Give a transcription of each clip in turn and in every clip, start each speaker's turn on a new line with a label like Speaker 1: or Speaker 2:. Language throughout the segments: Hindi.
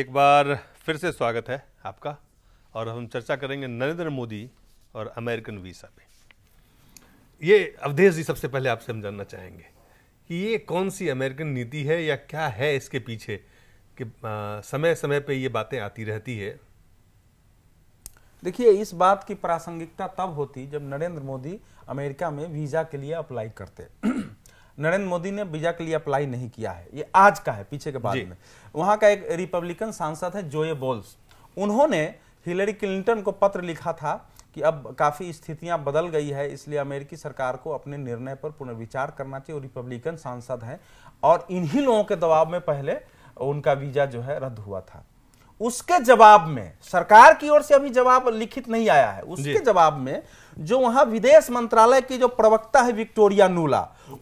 Speaker 1: एक बार फिर से स्वागत है आपका और हम चर्चा करेंगे नरेंद्र मोदी और अमेरिकन वीसा पे ये अवधेश जी सबसे पहले आपसे हम जानना चाहेंगे कि ये कौन सी अमेरिकन नीति है या क्या है इसके पीछे कि आ, समय समय पे ये बातें आती रहती है
Speaker 2: देखिए इस बात की प्रासंगिकता तब होती जब नरेंद्र मोदी अमेरिका में वीज़ा के लिए अप्लाई करते नरेंद्र मोदी ने वीजा के लिए अप्लाई नहीं किया है ये आज का है पीछे के बाद में वहां का एक रिपब्लिकन सांसद है जोए बोल्स उन्होंने हिलरी क्लिंटन को पत्र लिखा था कि अब काफ़ी स्थितियां बदल गई है इसलिए अमेरिकी सरकार को अपने निर्णय पर पुनर्विचार करना चाहिए रिपब्लिकन सांसद हैं और इन्हीं लोगों के दबाव में पहले उनका वीज़ा जो है रद्द हुआ था उसके जवाब में सरकार की ओर से अभी जवाब लिखित नहीं आया है उसके जवाब में जो वहां विदेश मंत्रालय की जो प्रवक्ता है विक्टोरिया नूला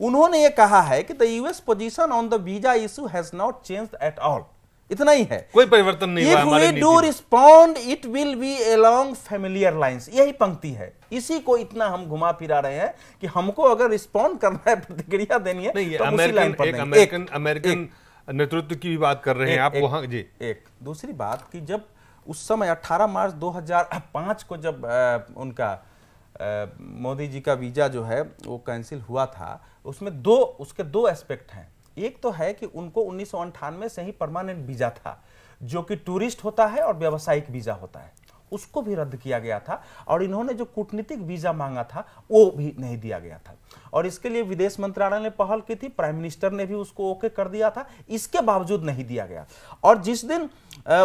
Speaker 2: उन्होंने ये कहा है कि the US position on the visa issue has not change at all इतना ही है
Speaker 1: कोई परिवर्तन नहीं if we do
Speaker 2: respond it will be along familiar lines यही पंक्ति है इसी को इतना हम घुमा फिरा रहे हैं कि हमको अगर रिस्पॉन्ड करना है प्रतिक्रिया देनी है नहीं, तो अमेरिकन, एक, अमेरिकन, एक, अमेरिकन, एक, नेतृत्व की भी बात कर रहे हैं आप वहाँ जी एक दूसरी बात कि जब उस समय 18 मार्च 2005 को जब उनका मोदी जी का वीज़ा जो है वो कैंसिल हुआ था उसमें दो उसके दो एस्पेक्ट हैं एक तो है कि उनको उन्नीस से ही परमानेंट वीज़ा था जो कि टूरिस्ट होता है और व्यावसायिक वीज़ा होता है उसको भी रद्द किया गया था और इन्होंने जो कूटनीतिक वीजा मांगा था वो भी नहीं दिया गया था और इसके लिए विदेश मंत्रालय ने पहल की थी प्राइम मिनिस्टर ने भी उसको ओके कर दिया था इसके बावजूद नहीं दिया गया और जिस दिन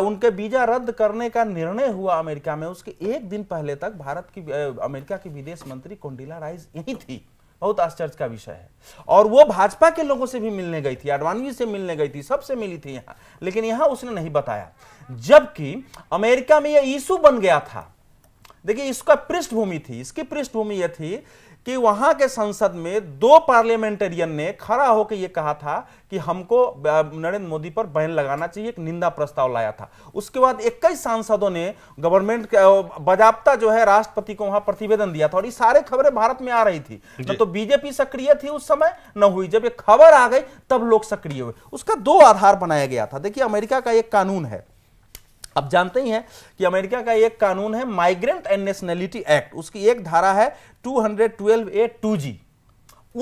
Speaker 2: उनके वीजा रद्द करने का निर्णय हुआ अमेरिका में उसके एक दिन पहले तक भारत की अमेरिका की विदेश मंत्री कोंडिला राइज यही थी बहुत आश्चर्य का विषय है और वो भाजपा के लोगों से भी मिलने गई थी आडवाणी से मिलने गई थी सबसे मिली थी यहाँ लेकिन यहाँ उसने नहीं बताया जबकि अमेरिका में यह इशू बन गया था देखिए इसका पृष्ठभूमि थी इसकी पृष्ठभूमि यह थी कि वहां के संसद में दो पार्लियामेंटेरियन ने खड़ा होकर यह कहा था कि हमको नरेंद्र मोदी पर बैन लगाना चाहिए एक निंदा प्रस्ताव लाया था उसके बाद इक्कीस सांसदों ने गवर्नमेंट बजाबता जो है राष्ट्रपति को वहां प्रतिवेदन दिया था और ये सारे खबरें भारत में आ रही थी न तो बीजेपी सक्रिय थी उस समय न हुई जब ये खबर आ गई तब लोग सक्रिय हुए उसका दो आधार बनाया गया था देखिए अमेरिका का एक कानून है अब जानते ही हैं कि अमेरिका का एक कानून है माइग्रेंट एंड नेशनैलिटी एक्ट उसकी एक धारा है 212 ए 2G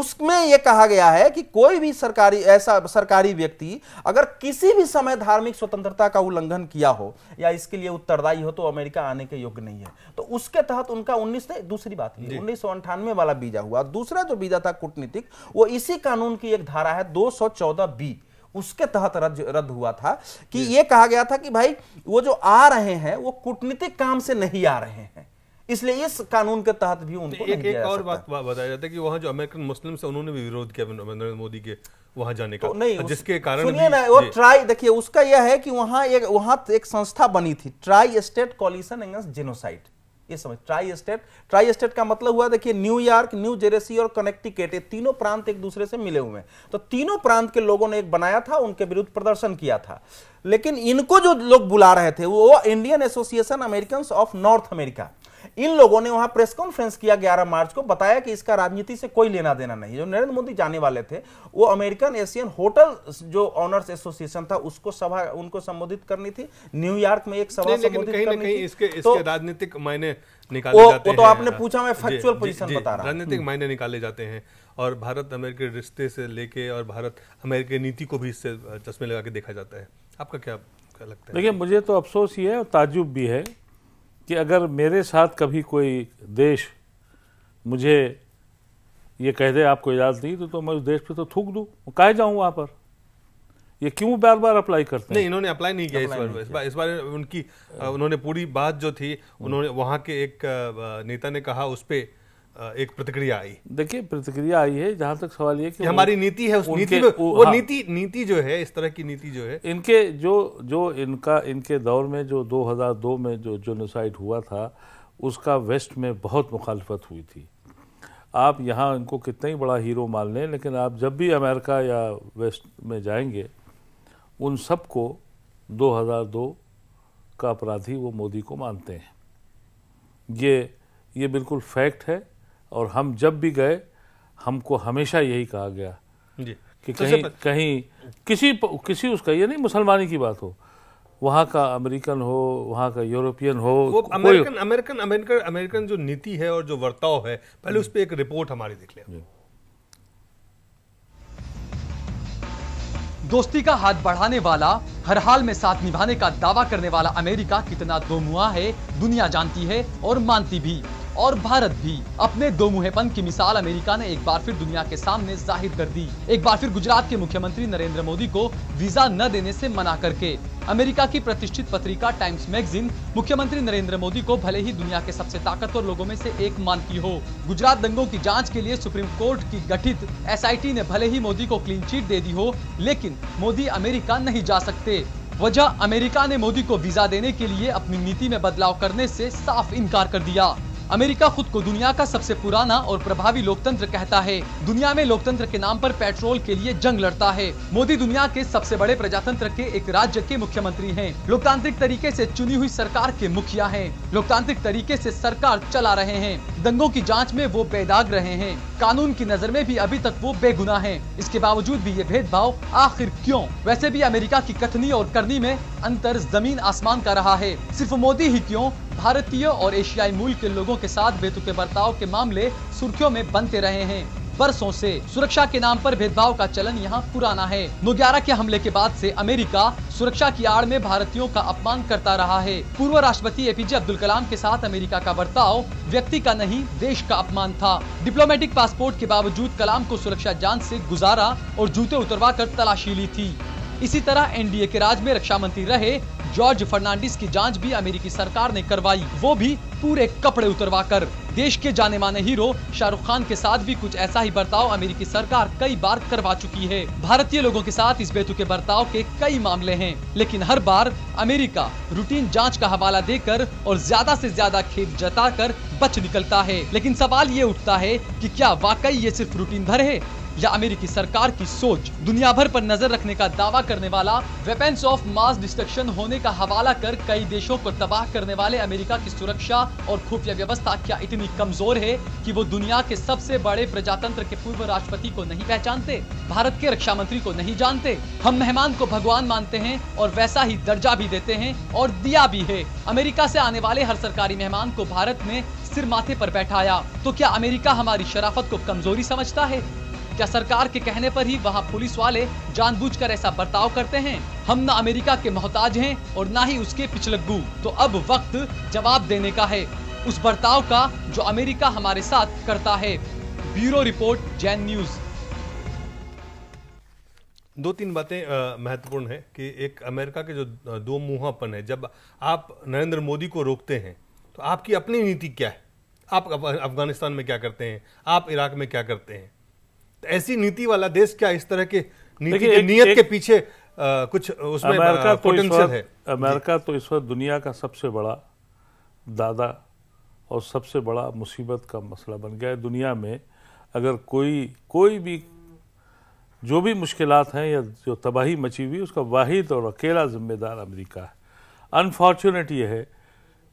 Speaker 2: उसमें यह कहा गया है कि कोई भी सरकारी ऐसा सरकारी व्यक्ति अगर किसी भी समय धार्मिक स्वतंत्रता का उल्लंघन किया हो या इसके लिए उत्तरदायी हो तो अमेरिका आने के योग्य नहीं है तो उसके तहत उनका उन्नीस दूसरी बात उन्नीस सौ अंठानवे वाला बीजा हुआ दूसरा जो बीजा था कूटनीतिक वो इसी कानून की एक धारा है दो सौ चौदह बी उसके तहत रद्द रद हुआ था कि ये कहा गया था कि भाई वो जो आ रहे हैं वो कूटनीतिक काम से नहीं आ रहे हैं इसलिए इस कानून के तहत भी उनको एक, एक और
Speaker 1: बात बताया जाता है कि वहां जो अमेरिकन मुस्लिम से उन्होंने भी विरोध किया नरेंद्र मोदी के वहां जाने का तो नहीं जिसके कारण सुनिए ना वो
Speaker 2: ट्राई देखिए उसका यह है कि वहां एक वहां एक संस्था बनी थी tri state coalition against genocide ये समझ ट्राई स्टेट ट्राई स्टेट का मतलब हुआ देखिए न्यूयॉर्क न्यू जेरेसी और कनेक्टिकेट ये तीनों प्रांत एक दूसरे से मिले हुए हैं तो तीनों प्रांत के लोगों ने एक बनाया था उनके विरुद्ध प्रदर्शन किया था लेकिन इनको जो लोग बुला रहे थे वो Indian association American of North America इन लोगों ने वहां प्रेस कॉन्फ्रेंस किया 11 मार्च को बताया कि इसका राजनीति से कोई लेना देना नहीं जो नरेंद्र मोदी जाने वाले थे वो अमेरिकन एशियन होटल जो ऑनर्स एसोसिएशन था उसको सभा उनको संबोधित करनी थी न्यूयॉर्क में एक सभा संबोधित करनी कहीं इसके, इसके तो,
Speaker 1: राजनीतिक मायने निकाले वो, जाते वो तो आपने पूछा मैं फैक्चुअल पोजीशन बता रहा राजनीतिक हम्म। मायने निकाले जाते हैं और भारत अमेरिकी रिश्ते से लेके और भारत अमेरिकी नीति को भी इससे चश्मे लगा के देखा जाता है आपका क्या लगता है देखिए
Speaker 3: मुझे तो अफसोस ही है और ताजुब भी है कि अगर मेरे साथ कभी कोई देश मुझे ये कह दे आपको इजाज़त नहीं तो, तो मैं उस देश पे तो थूक दूँ कहे जाऊँ वहाँ पर ये क्यों बार
Speaker 1: बार अप्लाई करते हैं नहीं इन्होंने अप्लाई नहीं किया इस बार इस बार इस बार उनकी उन्होंने पूरी बात जो थी उन्होंने वहाँ के एक नेता ने कहा उस पर एक प्रतिक्रिया आई देखिए प्रतिक्रिया आई है जहां तक सवाल ये कि हमारी नीति है उस नीति में वो हाँ, नीति नीति जो है इस तरह की नीति जो है
Speaker 3: इनके जो जो इनका इनके दौर में जो 2002 में जो जोनोसाइड हुआ था उसका वेस्ट में बहुत मुखालफत हुई थी आप यहाँ इनको कितना ही बड़ा हीरो मान लें लेकिन आप जब भी अमेरिका या वेस्ट में जाएंगे उन सबको दो का अपराधी वो मोदी को मानते हैं ये ये बिल्कुल फैक्ट है और हम जब भी गए हमको हमेशा यही कहा गया कि तो कहीं कहीं किसी किसी उसका ये नहीं मुसलमानी की बात हो वहाँ का अमेरिकन हो वहाँ का यूरोपियन हो वो अमेरिकन
Speaker 1: अमेरिकन अमेरिकन अमेरिकन जो नीति है और जो वर्ताव है पहले उस पर एक रिपोर्ट हमारी देख लें
Speaker 4: दोस्ती का हाथ बढ़ाने वाला हर हाल में साथ निभाने का दावा करने वाला अमेरिका कितना दो मुआ है दुनिया जानती है और मानती भी और भारत भी अपने दो मुहेपन की मिसाल अमेरिका ने एक बार फिर दुनिया के सामने जाहिर कर दी एक बार फिर गुजरात के मुख्यमंत्री नरेंद्र मोदी को वीजा न देने से मना करके अमेरिका की प्रतिष्ठित पत्रिका टाइम्स मैगजीन मुख्यमंत्री नरेंद्र मोदी को भले ही दुनिया के सबसे ताकतवर लोगों में से एक मानती हो गुजरात दंगों की जांच के लिए सुप्रीम कोर्ट की गठित एसआईटी ने भले ही मोदी को क्लीन चीट दे दी हो लेकिन मोदी अमेरिका नहीं जा सकते वजह अमेरिका ने मोदी को वीजा देने के लिए अपनी नीति में बदलाव करने से साफ इनकार कर दिया अमेरिका खुद को दुनिया का सबसे पुराना और प्रभावी लोकतंत्र कहता है दुनिया में लोकतंत्र के नाम पर पेट्रोल के लिए जंग लड़ता है मोदी दुनिया के सबसे बड़े प्रजातंत्र के एक राज्य के मुख्यमंत्री हैं। लोकतांत्रिक तरीके से चुनी हुई सरकार के मुखिया हैं। लोकतांत्रिक तरीके से सरकार चला रहे हैं दंगों की जांच में वो बेदाग रहे हैं कानून की नजर में भी अभी तक वो बेगुनाह हैं। इसके बावजूद भी ये भेदभाव आखिर क्यों? वैसे भी अमेरिका की कथनी और करनी में अंतर जमीन आसमान का रहा है सिर्फ मोदी ही क्यों भारतीय और एशियाई मूल के लोगों के साथ बेतुके बर्ताव के मामले सुर्खियों में बनते रहे हैं बरसों से सुरक्षा के नाम पर भेदभाव का चलन यहाँ पुराना है नुग्यारा के हमले के बाद से अमेरिका सुरक्षा की आड़ में भारतीयों का अपमान करता रहा है पूर्व राष्ट्रपति एपीजे अब्दुल कलाम के साथ अमेरिका का बर्ताव व्यक्ति का नहीं देश का अपमान था डिप्लोमेटिक पासपोर्ट के बावजूद कलाम को सुरक्षा जांच ऐसी गुजारा और जूते उतरवा कर तलाशी ली थी इसी तरह एनडीए के राज में रक्षा मंत्री रहे जॉर्ज फर्नांडिस की जांच भी अमेरिकी सरकार ने करवाई वो भी पूरे कपड़े उतरवा कर देश के जाने माने हीरो शाहरुख खान के साथ भी कुछ ऐसा ही बर्ताव अमेरिकी सरकार कई बार करवा चुकी है भारतीय लोगों के साथ इस बेतु के बर्ताव के कई मामले हैं लेकिन हर बार अमेरिका रूटीन जांच का हवाला देकर और ज्यादा से ज्यादा खेत जताकर बच निकलता है लेकिन सवाल ये उठता है कि क्या वाकई ये सिर्फ रूटीन भर है या अमेरिकी सरकार की सोच दुनिया भर पर नजर रखने का दावा करने वाला वेपन्स ऑफ मास डिस्ट्रक्शन होने का हवाला कर कई देशों को तबाह करने वाले अमेरिका की सुरक्षा और खुफिया व्यवस्था क्या इतनी कमजोर है कि वो दुनिया के सबसे बड़े प्रजातंत्र के पूर्व राष्ट्रपति को नहीं पहचानते भारत के रक्षा मंत्री को नहीं जानते हम मेहमान को भगवान मानते हैं और वैसा ही दर्जा भी देते हैं और दिया भी है अमेरिका से आने वाले हर सरकारी मेहमान को भारत ने सिर माथे पर बैठाया तो क्या अमेरिका हमारी शराफत को कमजोरी समझता है क्या सरकार के कहने पर ही वहाँ पुलिस वाले जानबूझकर ऐसा बर्ताव करते हैं हम ना अमेरिका के मोहताज हैं और ना ही उसके पिछलग्गू तो अब वक्त जवाब देने का है उस बर्ताव का जो अमेरिका हमारे साथ करता है ब्यूरो रिपोर्ट जैन न्यूज़ दो तीन बातें महत्वपूर्ण
Speaker 1: है कि एक अमेरिका के जो दो मुहापन है जब आप नरेंद्र मोदी को रोकते हैं तो आपकी अपनी नीति क्या है आप अफगानिस्तान में क्या करते हैं आप इराक में क्या करते हैं ऐसी नीति वाला देश क्या इस तरह के नीति के नियत के पीछे आ, कुछ उसमें अमेरिका तो इस वक्त है
Speaker 3: अमेरिका तो इस वक्त दुनिया का सबसे बड़ा दादा और सबसे बड़ा मुसीबत का मसला बन गया है दुनिया में अगर कोई कोई भी जो भी मुश्किल हैं या जो तबाही मची हुई उसका वाहिद और अकेला जिम्मेदार अमेरिका है अनफॉर्चुनेट ये है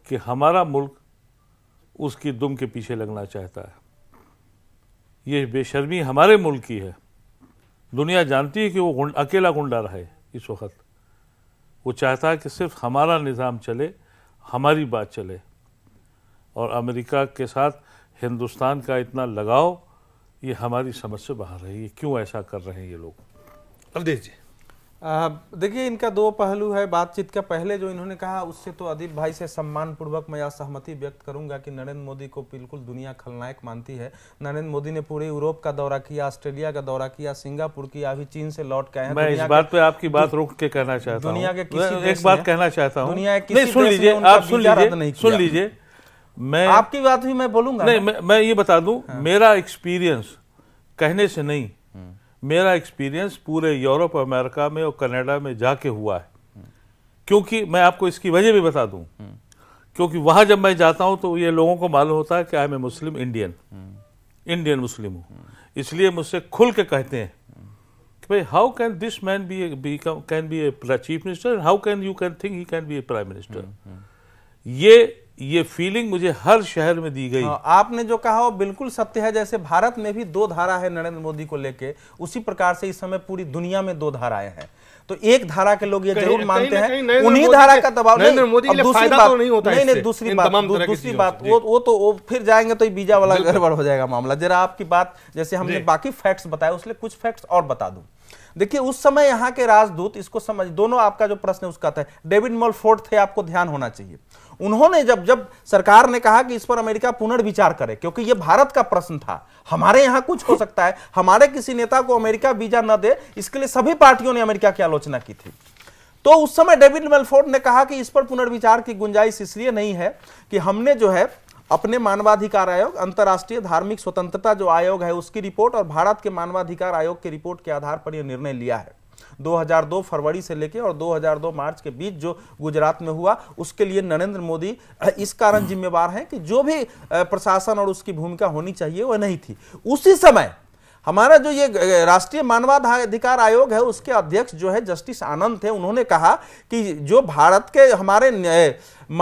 Speaker 3: कि हमारा मुल्क उसकी दुम के पीछे लगना चाहता है ये बेशर्मी हमारे मुल्क की है दुनिया जानती है कि वो गुंड, अकेला गुंडा रहे इस वक्त वो चाहता है कि सिर्फ हमारा निज़ाम चले हमारी बात चले और अमेरिका के साथ हिंदुस्तान का इतना लगाव ये हमारी
Speaker 2: समझ से बाहर है ये क्यों ऐसा कर रहे हैं ये लोग
Speaker 1: अब जी देखिए
Speaker 2: इनका दो पहलू है बातचीत का पहले जो इन्होंने कहा उससे तो अदीप भाई से सम्मानपूर्वक मैं असहमति व्यक्त करूंगा कि नरेंद्र मोदी को बिल्कुल दुनिया खलनायक मानती है नरेंद्र मोदी ने पूरे यूरोप का दौरा किया ऑस्ट्रेलिया का दौरा किया सिंगापुर किया अभी चीन से लौट के आए मैं इस बात पे आपकी बात रोक के कहना चाहता हूँ दुनिया के किसी एक बात कहना चाहता हूँ दुनिया के सुन लीजिए आप सुन लीजिए नहीं सुन लीजिए
Speaker 3: मैं आपकी बात भी मैं बोलूंगा नहीं मैं ये बता दू हाँ। मेरा एक्सपीरियंस कहने से नहीं मेरा एक्सपीरियंस पूरे यूरोप अमेरिका में और कनाडा में जाके हुआ है क्योंकि मैं आपको इसकी वजह भी बता दूं क्योंकि वहां जब मैं जाता हूं तो ये लोगों को मालूम होता है कि I am a Muslim Indian Indian Muslim हूं इसलिए मुझसे खुल के कहते हैं कि भाई how can this man be can be a chief minister how can you can think he can be a prime minister ये ये फीलिंग मुझे हर शहर में दी गई हाँ,
Speaker 2: आपने जो कहा वो बिल्कुल सत्य है जैसे भारत में भी दो धारा है नरेंद्र मोदी को लेके उसी प्रकार से इस समय पूरी दुनिया में दो धाराएं हैं तो एक धारा के लोग ये जरूर मानते हैं उन्हीं धारा का दबाव नहीं मोदी दूसरी तो बात नहीं होता नहीं नहीं दूसरी बात दूसरी बात वो वो तो वो फिर जाएंगे तो बीजा वाला गड़बड़ हो जाएगा मामला जरा आपकी बात जैसे हमने बाकी फैक्ट्स बताए उसमें कुछ फैक्ट्स और बता दूं देखिए उस समय यहाँ के राजदूत इसको समझ दोनों आपका जो प्रश्न है उसका था डेविड मोलफोर्ड थे आपको ध्यान होना चाहिए उन्होंने जब जब सरकार ने कहा कि इस पर अमेरिका पुनर्विचार करे क्योंकि यह भारत का प्रश्न था हमारे यहां कुछ हो सकता है हमारे किसी नेता को अमेरिका वीजा न दे इसके लिए सभी पार्टियों ने अमेरिका की आलोचना की थी तो उस समय डेविड मेलफोर्ड ने कहा कि इस पर पुनर्विचार की गुंजाइश इसलिए नहीं है कि हमने जो है अपने मानवाधिकार आयोग अंतर्राष्ट्रीय धार्मिक स्वतंत्रता जो आयोग है उसकी रिपोर्ट और भारत के मानवाधिकार आयोग की रिपोर्ट के आधार पर यह निर्णय लिया है 2002 फरवरी से लेकर और 2002 मार्च के बीच जो गुजरात में हुआ उसके लिए नरेंद्र मोदी इस कारण जिम्मेवार हैं कि जो भी प्रशासन और उसकी भूमिका होनी चाहिए वह नहीं थी उसी समय हमारा जो ये राष्ट्रीय मानवाधिकार आयोग है उसके अध्यक्ष जो है जस्टिस आनंद थे उन्होंने कहा कि जो भारत के हमारे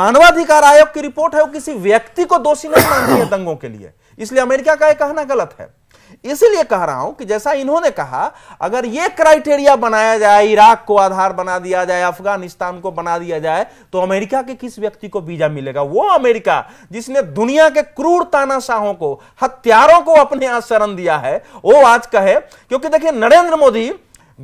Speaker 2: मानवाधिकार आयोग की रिपोर्ट है वो किसी व्यक्ति को दोषी नहीं मानती है दंगों के लिए इसलिए अमेरिका का यह कहना गलत है इसीलिए कह रहा हूं कि जैसा इन्होंने कहा अगर ये क्राइटेरिया बनाया जाए इराक को आधार बना दिया जाए अफगानिस्तान को बना दिया जाए तो अमेरिका के किस व्यक्ति को वीजा मिलेगा वो अमेरिका जिसने दुनिया के क्रूर तानाशाहों को हत्यारों को अपने यहां शरण दिया है वो आज कहे क्योंकि देखिए नरेंद्र मोदी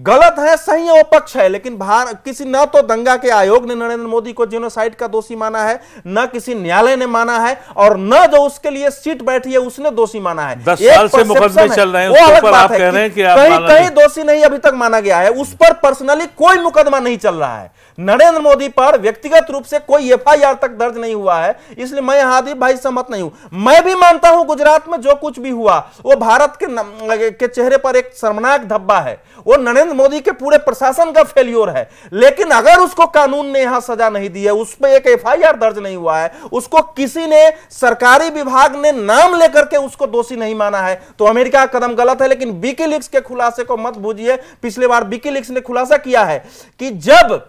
Speaker 2: गलत है सही है पक्ष है लेकिन भारत किसी न तो दंगा के आयोग ने नरेंद्र मोदी को जीनोसाइड का दोषी माना है न किसी न्यायालय ने माना है और न जो उसके लिए सीट बैठी है उसने दोषी माना है दस साल से मुकदमे चल रहे हैं कह रहे कि कहीं कहीं दोषी नहीं अभी तक माना गया है उस पर पर्सनली कोई मुकदमा नहीं चल रहा है नरेंद्र मोदी पर व्यक्तिगत रूप से कोई एफ तक दर्ज नहीं हुआ है इसलिए मैं यहां भाई सहमत नहीं हूं मैं भी मानता हूं गुजरात में जो कुछ भी हुआ वो भारत के चेहरे पर एक शर्मनाक धब्बा है वो नरेंद्र नरेंद्र मोदी के पूरे प्रशासन का फेल्योर है लेकिन अगर उसको कानून ने यहां सजा नहीं दी है उस पर एक एफ दर्ज नहीं हुआ है उसको किसी ने सरकारी विभाग ने नाम लेकर के उसको दोषी नहीं माना है तो अमेरिका का कदम गलत है लेकिन बीकी लिक्स के खुलासे को मत भूजिए पिछले बार बीकी लिक्स ने खुलासा किया है कि जब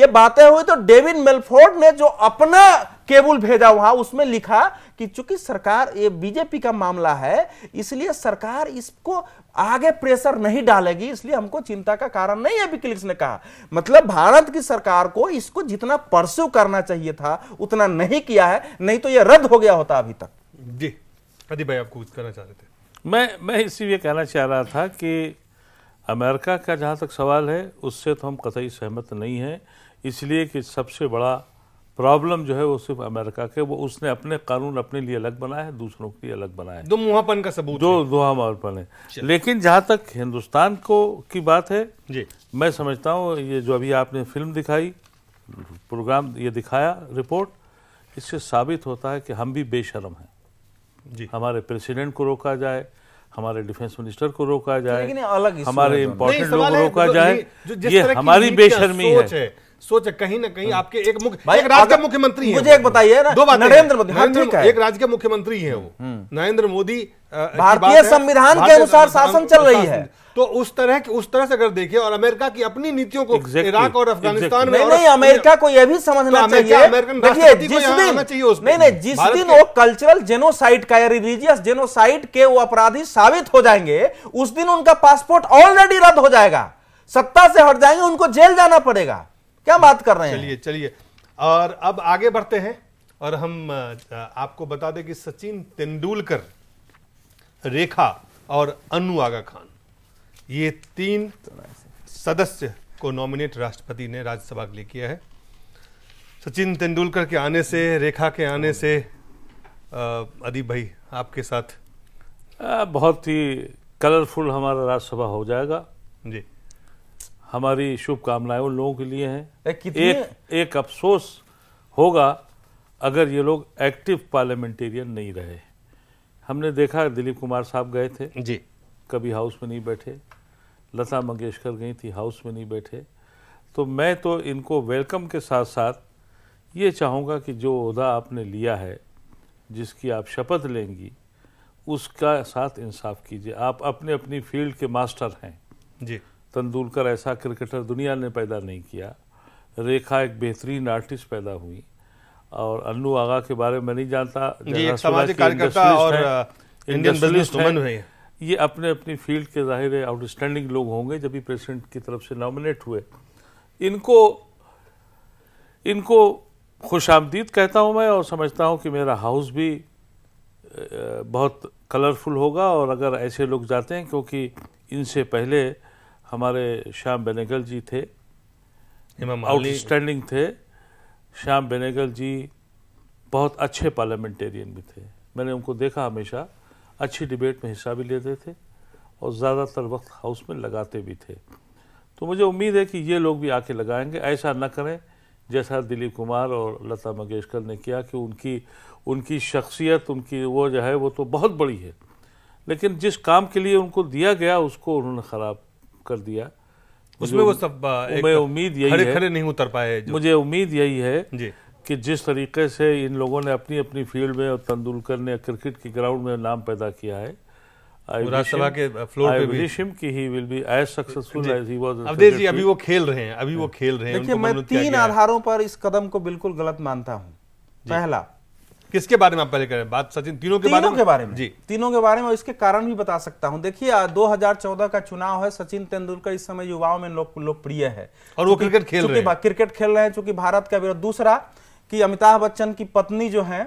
Speaker 2: ये बातें हुई तो डेविड मेलफोर्ड ने जो अपना केबुल भेजा वहां उसमें लिखा कि चूंकि सरकार ये बीजेपी का मामला है इसलिए सरकार इसको आगे प्रेशर नहीं डालेगी इसलिए हमको चिंता का कारण नहीं है विकिलिक्स ने कहा मतलब भारत की सरकार को इसको जितना परस्यू करना चाहिए था उतना नहीं किया है नहीं तो यह
Speaker 1: रद्द हो गया होता अभी तक जी अदी भाई आपको कुछ कहना चाह रहे थे मैं मैं इसी ये कहना
Speaker 3: चाह रहा था कि अमेरिका का जहाँ तक सवाल है उससे तो हम कतई सहमत नहीं हैं इसलिए कि सबसे बड़ा प्रॉब्लम जो है वो सिर्फ अमेरिका के वो उसने अपने कानून अपने लिए अलग बनाए हैं दूसरों के लिए अलग बनाए हैं दो मुहापन का सबूत दो दो मुहापन है अच्छा। लेकिन जहाँ तक हिंदुस्तान को की बात है जी मैं समझता हूँ ये जो अभी आपने फिल्म दिखाई प्रोग्राम ये दिखाया रिपोर्ट इससे साबित होता है कि हम भी बेशरम हैं जी हमारे प्रेसिडेंट को रोका जाए हमारे डिफेंस मिनिस्टर को रोका जाए अलग हमारे इम्पोर्टेंट लोग रोका जाए ये हमारी बेशर्मी
Speaker 1: है सोच कहीं ना कहीं हाँ। आपके एक मुख्य एक राज्य के मुख्यमंत्री मुझे एक बताइए ना दो बात नरेंद्र मोदी हाँ ठीक है एक राज्य के मुख्यमंत्री है वो हम्म। नरेंद्र मोदी भारतीय संविधान के अनुसार शासन चल रही है तो उस तरह की उस तरह से अगर देखें और अमेरिका की अपनी नीतियों को इराक और अफगानिस्तान में नहीं अमेरिका
Speaker 2: को यह भी समझना तो चाहिए देखिए जिस दिन नहीं नहीं जिस दिन वो कल्चरल जेनोसाइड का रिलीजियस जेनोसाइड के वो अपराधी साबित हो जाएंगे उस दिन उनका पासपोर्ट ऑलरेडी रद्द हो जाएगा सत्ता से हट जाएंगे उनको जेल जाना पड़ेगा
Speaker 1: क्या बात कर रहे हैं चलिए चलिए और अब आगे बढ़ते हैं और हम आपको बता दें कि सचिन तेंदुलकर रेखा और अनु आगा खान ये तीन सदस्य को नॉमिनेट राष्ट्रपति ने राज्यसभा के लिए किया है सचिन तेंदुलकर के आने से रेखा के आने से अदीप भाई आपके साथ आ, बहुत ही
Speaker 3: कलरफुल हमारा राज्यसभा हो जाएगा जी हमारी शुभकामनाएं उन लोगों के लिए हैं एक एक अफसोस होगा अगर ये लोग एक्टिव पार्लियामेंटेरियन नहीं रहे हमने देखा दिलीप कुमार साहब गए थे जी कभी हाउस में नहीं बैठे लता मंगेशकर गई थी हाउस में नहीं बैठे तो मैं तो इनको वेलकम के साथ साथ ये चाहूँगा कि जो उहदा आपने लिया है जिसकी आप शपथ लेंगी उसका साथ इंसाफ कीजिए आप अपने अपनी फील्ड के मास्टर हैं जी तेंदुलकर ऐसा क्रिकेटर दुनिया ने पैदा नहीं किया रेखा एक बेहतरीन आर्टिस्ट पैदा हुई और अन्नू आगा के बारे में नहीं जानता सामाजिक कार्यकर्ता और इंडियन बिजनेस uh, ये अपने अपनी फील्ड के जाहिर आउटस्टैंडिंग लोग होंगे जब भी प्रेसिडेंट की तरफ से नॉमिनेट हुए इनको इनको खुश आमदीद कहता हूँ मैं और समझता हूँ कि मेरा हाउस भी uh, बहुत कलरफुल होगा और अगर ऐसे लोग जाते हैं क्योंकि इनसे पहले हमारे श्याम बेनेगल जी थे
Speaker 4: आउटस्टैंडिंग
Speaker 3: थे श्याम बेनेगल जी बहुत अच्छे पार्लियामेंटेरियन भी थे मैंने उनको देखा हमेशा अच्छी डिबेट में हिस्सा भी लेते थे और ज़्यादातर वक्त हाउस में लगाते भी थे तो मुझे उम्मीद है कि ये लोग भी आके लगाएंगे ऐसा ना करें जैसा दिलीप कुमार और लता मंगेशकर ने किया कि उनकी उनकी शख्सियत उनकी वो जो है वो तो बहुत बड़ी है लेकिन जिस काम के लिए उनको दिया गया उसको उन्होंने ख़राब कर दिया उसमें वो सब मैं उम्मीद यही खरे है खरे नहीं उतर पाए जो। मुझे उम्मीद यही है जी कि जिस तरीके से इन लोगों ने अपनी अपनी फील्ड में और तेंदुलकर ने क्रिकेट के ग्राउंड में नाम पैदा किया है राज्यसभा के फ्लोर पे भी कि he will be as successful as he was अब देखिए अभी वो खेल रहे हैं अभी वो हाँ। खेल रहे हैं
Speaker 2: देखिए मैं तीन आधारों पर इस कदम को बिल्कुल गलत मानता हूं पहला
Speaker 1: किसके बारे में आप पहले करें बात सचिन तीनों के तीनों बारे में के बारे में जी
Speaker 2: तीनों के बारे में और इसके कारण भी बता सकता हूं देखिए 2014 का चुनाव है सचिन तेंदुलकर इस समय युवाओं में लोक लोकप्रिय है और वो क्रिकेट खेल रहे हैं क्रिकेट खेल रहे हैं चूंकि भारत का विरोध दूसरा कि अमिताभ बच्चन की पत्नी जो है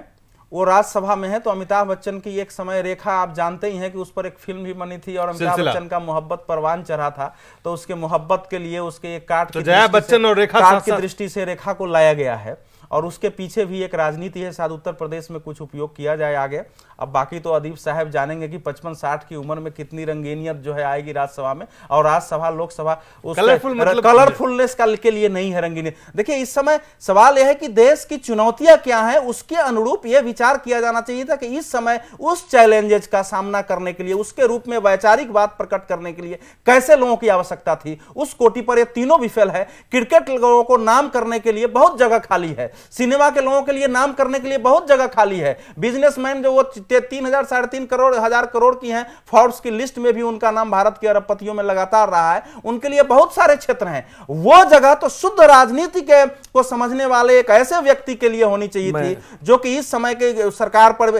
Speaker 2: वो राज्यसभा में है तो अमिताभ बच्चन की एक समय रेखा आप जानते ही हैं कि उस पर एक फिल्म भी बनी थी और अमिताभ बच्चन का मोहब्बत परवान चढ़ा था तो उसके मोहब्बत के लिए उसके एक काट तो की बच्चन और रेखा काट की दृष्टि से रेखा को लाया गया है और उसके पीछे भी एक राजनीति है शायद उत्तर प्रदेश में कुछ उपयोग किया जाए आगे अब बाकी तो अदीप साहब जानेंगे कि पचपन साठ की उम्र में कितनी रंगीनियत जो है आएगी राज्यसभा में और राज्यसभा लोकसभा कलरफुलनेस मतलब का कलरफुलनेस के लिए नहीं है रंगीनियत देखिए इस समय सवाल यह है कि देश की चुनौतियां क्या है उसके अनुरूप यह विचार किया जाना चाहिए था कि इस समय उस चैलेंजेज का सामना करने के लिए उसके रूप में वैचारिक बात प्रकट करने के लिए कैसे लोगों की आवश्यकता थी उस कोटी पर यह तीनों विफल है क्रिकेट लोगों को नाम करने के लिए बहुत जगह खाली है सिनेमा के लोगों के लिए नाम करने के लिए बहुत जगह खाली है बिजनेसमैन जो वो तीन हजार साढ़े तीन करोड़ हजार करोड़ की हैं फोर्ब्स की लिस्ट में भी उनका नाम भारत के अरबपतियों में लगातार रहा है उनके लिए बहुत सारे क्षेत्र हैं वो जगह तो शुद्ध राजनीति के को समझने वाले एक ऐसे व्यक्ति के लिए होनी चाहिए थी जो कि इस समय के सरकार पर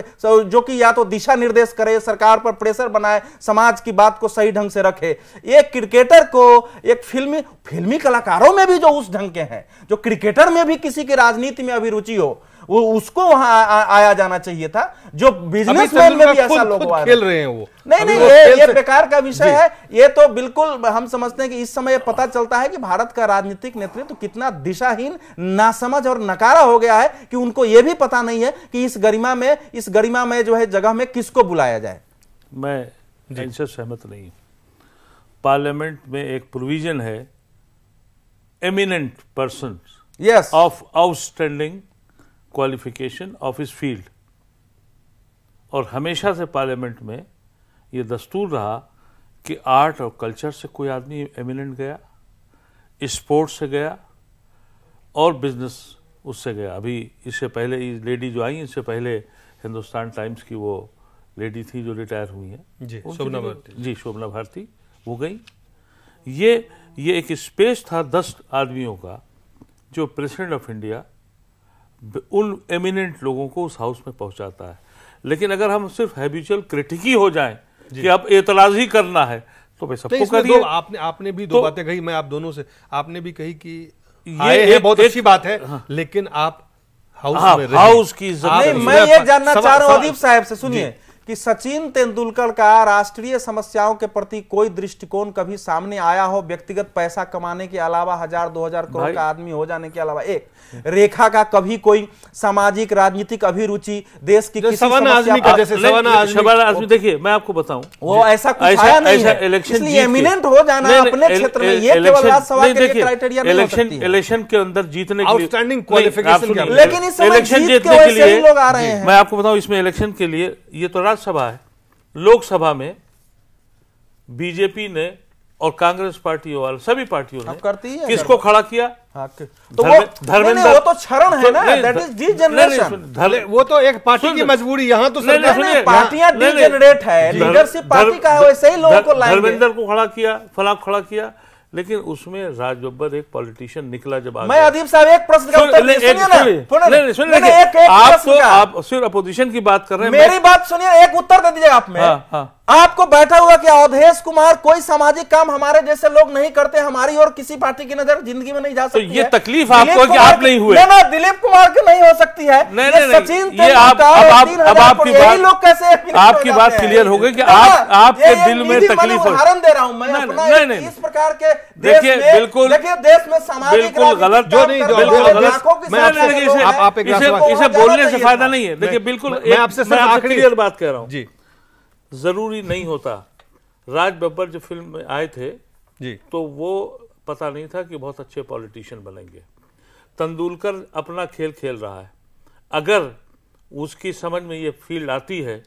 Speaker 2: जो कि या तो दिशा निर्देश करे सरकार पर प्रेशर बनाए समाज की बात को सही ढंग से रखे एक क्रिकेटर को एक फिल्मी फिल्मी कलाकारों में भी जो उस ढंग के हैं जो क्रिकेटर में भी किसी की राजनीति राजनीति में अभी रुचि हो वो उसको वहां आ, आ, आया जाना चाहिए था जो बिजनेसमैन में भी ऐसा लोग खेल रहे हैं
Speaker 1: वो नहीं नहीं ये,
Speaker 2: ये बेकार का विषय है ये तो बिल्कुल हम समझते हैं कि इस समय पता चलता है कि भारत का राजनीतिक नेतृत्व तो कितना दिशाहीन नासमझ और नकारा हो गया है कि उनको ये भी पता नहीं है कि इस गरिमा में इस गरिमा में जो है जगह में किसको बुलाया जाए मैं इनसे सहमत नहीं
Speaker 3: पार्लियामेंट में एक प्रोविजन है eminent person yes. of outstanding qualification of his field. और हमेशा से पार्लियामेंट में ये दस्तूर रहा कि आर्ट और कल्चर से कोई आदमी एमिनेंट गया स्पोर्ट्स से गया और बिजनेस उससे गया अभी इससे पहले इस लेडी जो आई इससे पहले हिंदुस्तान टाइम्स की वो लेडी थी जो रिटायर हुई हैं जी शोभना भारती जी शोभना भारती वो गई ये ये एक स्पेस था दस आदमियों का जो प्रेसिडेंट ऑफ इंडिया उन एमिनेंट लोगों को उस हाउस में पहुंचाता है लेकिन अगर हम सिर्फ हैबिचुअल क्रिटिक ही हो जाएं कि अब एतराज ही करना है
Speaker 1: तो भाई सबको तो करिए आपने आपने भी दो तो, बातें कही मैं आप दोनों से आपने भी कही कि ये एक, बहुत अच्छी बात है हाँ, लेकिन आप हाउस हाँ, हाउस की मैं ये जानना चाह रहा हूं अदीप साहब से सुनिए
Speaker 2: कि सचिन तेंदुलकर का राष्ट्रीय समस्याओं के प्रति कोई दृष्टिकोण कभी सामने आया हो व्यक्तिगत पैसा कमाने के अलावा हजार दो हजार करोड़ का आदमी हो जाने के अलावा एक रेखा का कभी कोई सामाजिक राजनीतिक अभिरुचि देश की किसी आदमी
Speaker 3: देखिए मैं आपको बताऊं वो ऐसा कुछ आया नहीं है एमिनेंट हो जाना अपने क्षेत्र में ये केवल राज्यसभा के क्राइटेरिया इलेक्शन इलेक्शन के अंदर जीतने के आउटस्टैंडिंग क्वालिफिकेशन लेकिन इस समय जीत के लिए लोग आ रहे हैं मैं आपको बताऊं इसमें इलेक्शन के लिए ये तो राज्य विधानसभा है लोकसभा में बीजेपी ने और कांग्रेस पार्टी वाले सभी पार्टियों ने करती है किसको खड़ा किया
Speaker 2: हाँ,
Speaker 1: तो वो धर्मेंद्र वो तो क्षरण है ना दैट इज डी जनरेशन वो तो एक पार्टी की मजबूरी यहाँ तो पार्टियां डी जनरेट है लीडरशिप पार्टी का है वैसे ही लोगों को
Speaker 2: धर्मेंद्र
Speaker 3: को खड़ा किया फलाक खड़ा किया लेकिन उसमें राजबर एक पॉलिटिशियन निकला जब मैं
Speaker 2: अदीब साहब एक प्रश्न का उत्तर सुनिए आप तो आप
Speaker 3: सिर्फ अपोजिशन की बात कर रहे हैं मेरी
Speaker 2: बात सुनिए एक उत्तर दे दीजिए आप में हाँ, हाँ। आपको बैठा हुआ कि अवधेश कुमार कोई सामाजिक काम हमारे जैसे लोग नहीं करते हमारी और किसी पार्टी की नजर जिंदगी में नहीं जा तो सकती तो ये तकलीफ आपको कि आप नहीं हुए ना दिलीप कुमार की नहीं हो सकती है नहीं, नहीं, सचिन ये आप अब अब आपकी बात लोग कैसे आपकी बात क्लियर हो गई कि आप आपके दिल में तकलीफ उदाहरण दे रहा हूँ मैं इस प्रकार के देखिए बिल्कुल देखिए देश में सामाजिक बिल्कुल
Speaker 3: गलत जो नहीं जो बिल्कुल गलत मैं आपसे देखिए आप आप एक इसे इसे बोलने से फायदा हाँ। नहीं है देखिए बिल्कुल मैं आपसे सिर्फ आखिरी क्लियर बात कह रहा हूँ जी जरूरी नहीं होता राज बब्बर जो फिल्म में आए थे जी तो वो पता नहीं था कि बहुत अच्छे पॉलिटिशियन बनेंगे तंदुलकर अपना खेल खेल रहा है अगर उसकी समझ में ये फील्ड आती है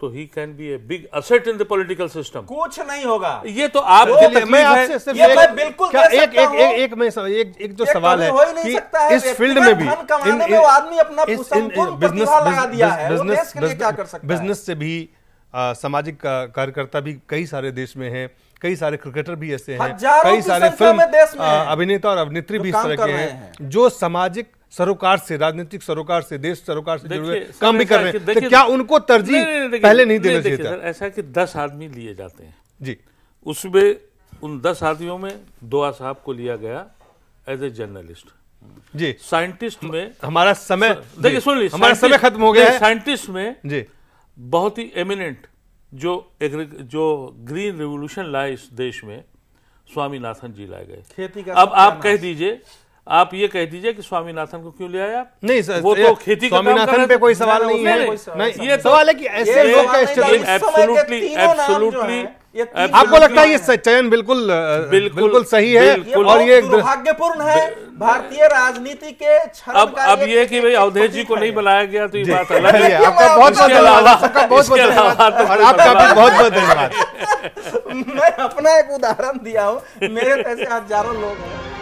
Speaker 3: तो he can be a big asset in the political system
Speaker 2: कुछ नहीं होगा
Speaker 1: ये तो आप तो लिए मैं आपसे ये तो मैं बिल्कुल क्या, एक, एक, एक, एक, एक, एक, एक, एक जो तो सवाल है कि इस फील्ड में भी इन, इन, आदमी अपना बिजनेस बिजनेस बिजनेस से भी सामाजिक कार्यकर्ता भी कई सारे देश में हैं कई सारे क्रिकेटर भी ऐसे हैं कई सारे फिल्म अभिनेता और अभिनेत्री भी इस तरह के हैं जो सामाजिक सरोकार से राजनीतिक सरोकार से देश सरोकार से जुड़े काम भी कर रहे हैं तो क्या उनको तरजीह पहले नहीं देना चाहिए था ऐसा कि दस आदमी लिए जाते हैं जी
Speaker 3: उसमें उन दस आदमियों में दुआ साहब को लिया गया एज ए जर्नलिस्ट जी साइंटिस्ट में हमारा समय देखिए सुन लीजिए हमारा समय खत्म हो गया है साइंटिस्ट में जी बहुत ही एमिनेंट जो जो ग्रीन रिवोल्यूशन लाए इस देश में स्वामीनाथन जी लाए गए खेती का अब आप कह दीजिए आप ये कह दीजिए कि स्वामीनाथन को क्यों ले आया नहीं सर वो तो खेती स्वामीनाथन पे कोई सवाल नहीं, है नहीं, ये सवाल तो है कि ऐसे लोग एब्सोल्युटली एब्सोल्युटली
Speaker 1: आपको लगता है ये चयन बिल्कुल बिल्कुल, सही है और ये
Speaker 2: दुर्भाग्यपूर्ण है भारतीय राजनीति के
Speaker 1: अब अब ये कि भाई अवधेश जी को नहीं बुलाया गया तो ये बात अलग है
Speaker 2: आपका बहुत बहुत धन्यवाद
Speaker 1: तो आपका भी बहुत बहुत धन्यवाद मैं अपना एक उदाहरण दिया हूँ मेरे पैसे हजारों लोग हैं